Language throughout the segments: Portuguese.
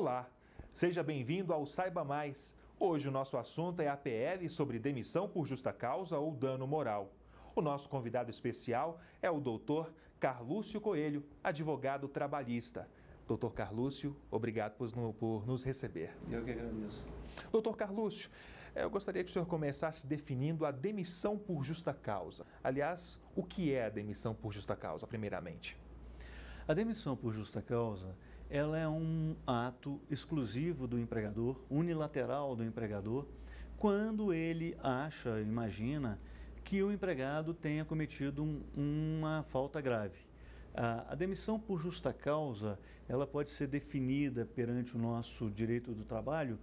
Olá, seja bem-vindo ao Saiba Mais. Hoje o nosso assunto é a PL sobre demissão por justa causa ou dano moral. O nosso convidado especial é o doutor Carlúcio Coelho, advogado trabalhista. Doutor Carlúcio, obrigado por, nos receber. Eu que agradeço. Doutor Carlúcio, eh, eu gostaria que o senhor começasse definindo a demissão por justa causa. Aliás, o que é a demissão por justa causa, primeiramente? A demissão por justa causa ela é um ato exclusivo do empregador, unilateral do empregador, quando ele acha, imagina, que o empregado tenha cometido um, uma falta grave. A, a, demissão por justa causa, ela pode ser definida perante o nosso direito do trabalho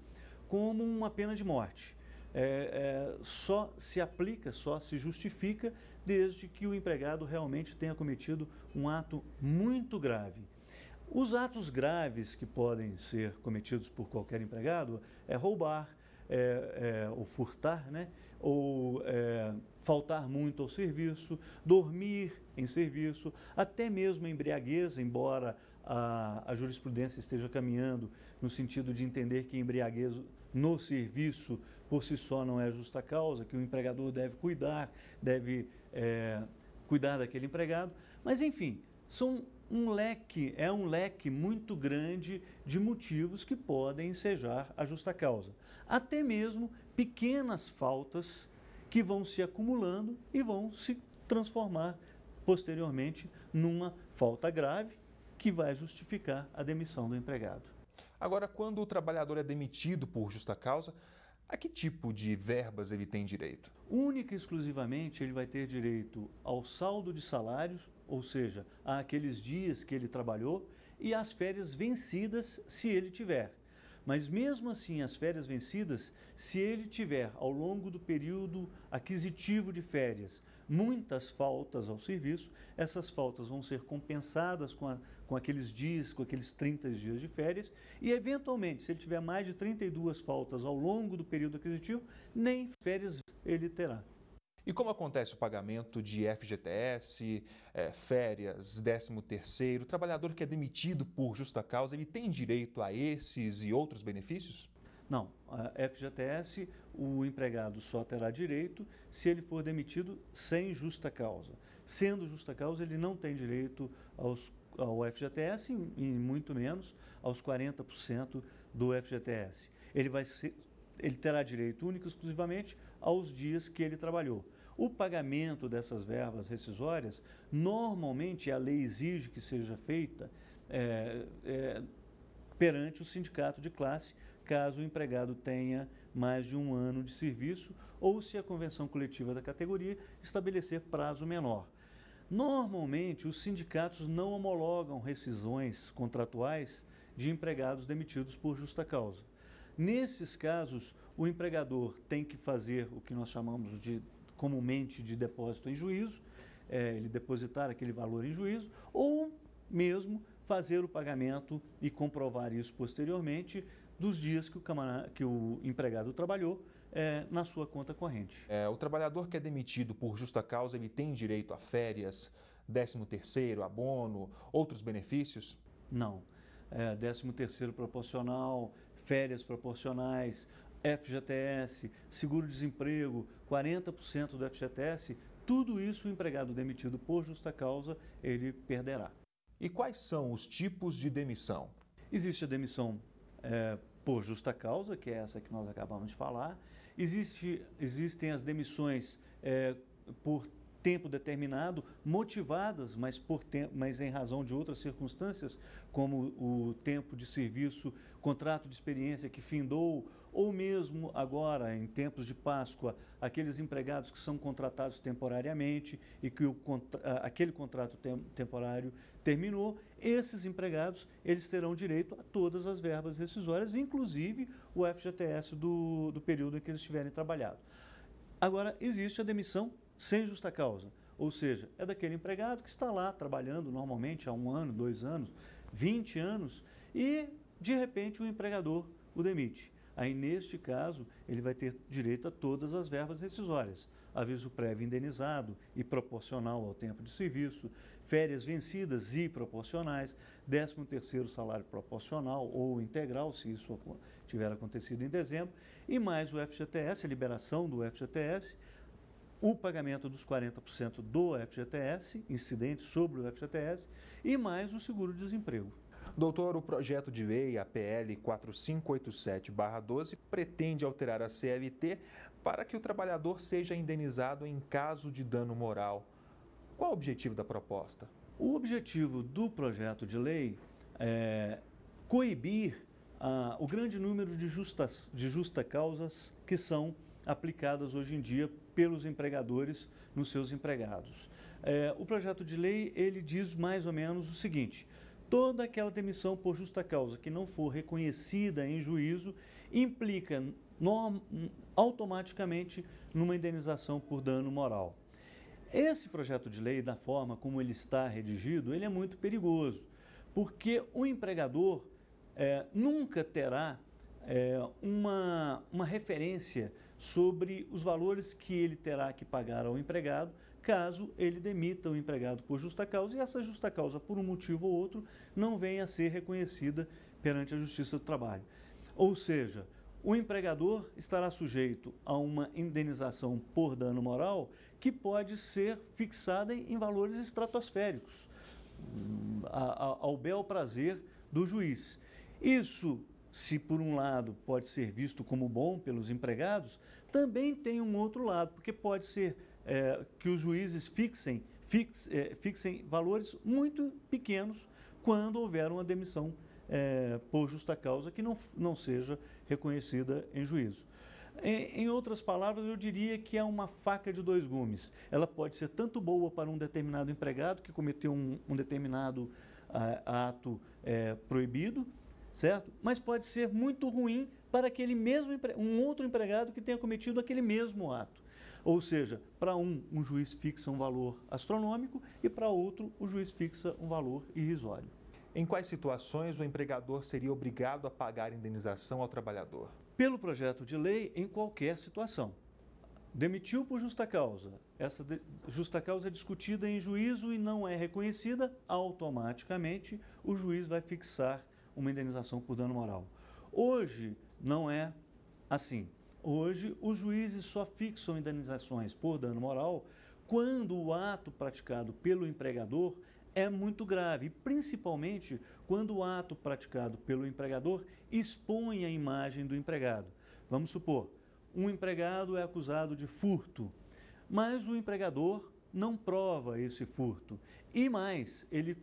como uma pena de morte. É, é, só se aplica, só se justifica desde que o empregado realmente tenha cometido um ato muito grave. Os atos graves que podem ser cometidos por qualquer empregado é roubar, é, é, ou furtar, né? ou é, faltar muito ao serviço, dormir em serviço, até mesmo embriaguez, embora a, a jurisprudência esteja caminhando no sentido de entender que embriaguez no serviço por si só não é justa causa, que o empregador deve cuidar, deve é, cuidar daquele empregado. Mas, enfim, são um leque, é um leque muito grande de motivos que podem ensejar a justa causa. Até mesmo pequenas faltas que vão se acumulando e vão se transformar posteriormente numa falta grave que vai justificar a demissão do empregado. Agora, quando o trabalhador é demitido por justa causa, a que tipo de verbas ele tem direito? Única e exclusivamente ele vai ter direito ao saldo de salários ou seja, aqueles dias que ele trabalhou, e as férias vencidas, se ele tiver. Mas mesmo assim, as férias vencidas, se ele tiver ao longo do período aquisitivo de férias muitas faltas ao serviço, essas faltas vão ser compensadas com, a, com aqueles dias, com aqueles 30 dias de férias, e eventualmente, se ele tiver mais de 32 faltas ao longo do período aquisitivo, nem férias ele terá. E como acontece o pagamento de FGTS, é, férias, 13 terceiro? o trabalhador que é demitido por justa causa, ele tem direito a esses e outros benefícios? Não, a FGTS o empregado só terá direito se ele for demitido sem justa causa. Sendo justa causa, ele não tem direito aos, ao FGTS e muito menos aos 40% do FGTS. Ele vai ser, ele terá direito único e exclusivamente aos dias que ele trabalhou. O pagamento dessas verbas rescisórias, normalmente a lei exige que seja feita é, é, perante o sindicato de classe, caso o empregado tenha mais de um ano de serviço ou se a convenção coletiva da categoria estabelecer prazo menor. Normalmente, os sindicatos não homologam rescisões contratuais de empregados demitidos por justa causa. Nesses casos, o empregador tem que fazer o que nós chamamos de comumente de depósito em juízo, é, ele depositar aquele valor em juízo, ou mesmo fazer o pagamento e comprovar isso posteriormente dos dias que o, camarada, que o empregado trabalhou é, na sua conta corrente. É, o trabalhador que é demitido por justa causa, ele tem direito a férias, 13 terceiro, abono, outros benefícios? Não. É, 13 terceiro proporcional, férias proporcionais, FGTS, seguro-desemprego, 40% do FGTS, tudo isso o empregado demitido por justa causa, ele perderá. E quais são os tipos de demissão? Existe a demissão é, por justa causa, que é essa que nós acabamos de falar. Existe, existem as demissões é, por tempo determinado, motivadas, mas, por mas em razão de outras circunstâncias, como o tempo de serviço, contrato de experiência que findou, ou mesmo agora, em tempos de Páscoa, aqueles empregados que são contratados temporariamente e que o, aquele contrato tem temporário terminou, esses empregados eles terão direito a todas as verbas rescisórias, inclusive o FGTS do, do período em que eles estiverem trabalhado. Agora, existe a demissão sem justa causa. Ou seja, é daquele empregado que está lá trabalhando normalmente há um ano, dois anos, 20 anos e, de repente, o empregador o demite. Aí, neste caso, ele vai ter direito a todas as verbas rescisórias: aviso prévio indenizado e proporcional ao tempo de serviço, férias vencidas e proporcionais, 13 salário proporcional ou integral, se isso tiver acontecido em dezembro, e mais o FGTS, a liberação do FGTS, o pagamento dos 40% do FGTS, incidente sobre o FGTS, e mais o seguro-desemprego. Doutor, o projeto de lei, a PL 4587-12, pretende alterar a CLT para que o trabalhador seja indenizado em caso de dano moral. Qual o objetivo da proposta? O objetivo do projeto de lei é coibir ah, o grande número de justas, de justa causas que são aplicadas hoje em dia pelos empregadores nos seus empregados. É, o projeto de lei ele diz mais ou menos o seguinte: toda aquela demissão por justa causa que não for reconhecida em juízo implica no, automaticamente numa indenização por dano moral. Esse projeto de lei, da forma como ele está redigido, ele é muito perigoso, porque o empregador é, nunca terá é, uma, uma referência sobre os valores que ele terá que pagar ao empregado caso ele demita o empregado por justa causa e essa justa causa, por um motivo ou outro, não venha a ser reconhecida perante a Justiça do Trabalho. Ou seja, o empregador estará sujeito a uma indenização por dano moral que pode ser fixada em valores estratosféricos, hum, ao bel prazer do juiz. Isso se por um lado pode ser visto como bom pelos empregados, também tem um outro lado, porque pode ser é, que os juízes fixem, fix, é, fixem valores muito pequenos quando houver uma demissão é, por justa causa que não, não seja reconhecida em juízo. Em, em outras palavras, eu diria que é uma faca de dois gumes. Ela pode ser tanto boa para um determinado empregado que cometeu um, um determinado é, ato é, proibido, certo? Mas pode ser muito ruim para aquele mesmo um outro empregado que tenha cometido aquele mesmo ato. Ou seja, para um, um juiz fixa um valor astronômico e para outro, o juiz fixa um valor irrisório. Em quais situações o empregador seria obrigado a pagar indenização ao trabalhador? Pelo projeto de lei, em qualquer situação. Demitiu por justa causa. Essa justa causa é discutida em juízo e não é reconhecida, automaticamente o juiz vai fixar uma indenização por dano moral. Hoje não é assim. Hoje os juízes só fixam indenizações por dano moral quando o ato praticado pelo empregador é muito grave, principalmente quando o ato praticado pelo empregador expõe a imagem do empregado. Vamos supor, um empregado é acusado de furto, mas o empregador não prova esse furto. E mais, ele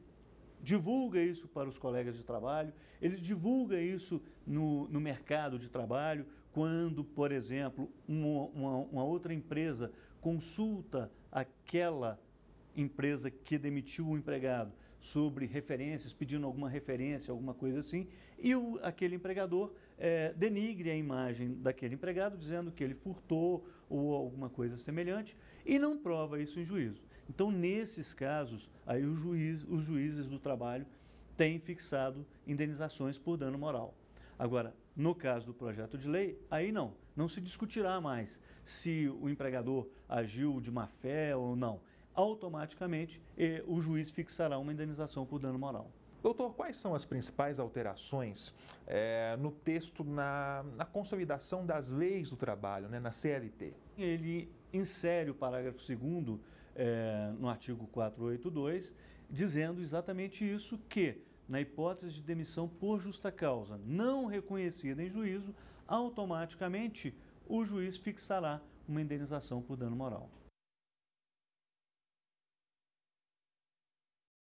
divulga isso para os colegas de trabalho, ele divulga isso no, no mercado de trabalho, quando, por exemplo, uma, uma, uma outra empresa consulta aquela empresa que demitiu o empregado sobre referências, pedindo alguma referência, alguma coisa assim, e o, aquele empregador é, denigre a imagem daquele empregado, dizendo que ele furtou ou alguma coisa semelhante, e não prova isso em juízo. Então, nesses casos, aí juiz, os juízes do trabalho têm fixado indenizações por dano moral. Agora, no caso do projeto de lei, aí não, não se discutirá mais se o empregador agiu de má fé ou não automaticamente eh, o juiz fixará uma indenização por dano moral. Doutor, quais são as principais alterações é, no texto na, na, consolidação das leis do trabalho, né, na CLT? Ele insere o parágrafo 2 é, eh, no artigo 482, dizendo exatamente isso: que, na hipótese de demissão por justa causa não reconhecida em juízo, automaticamente o juiz fixará uma indenização por dano moral.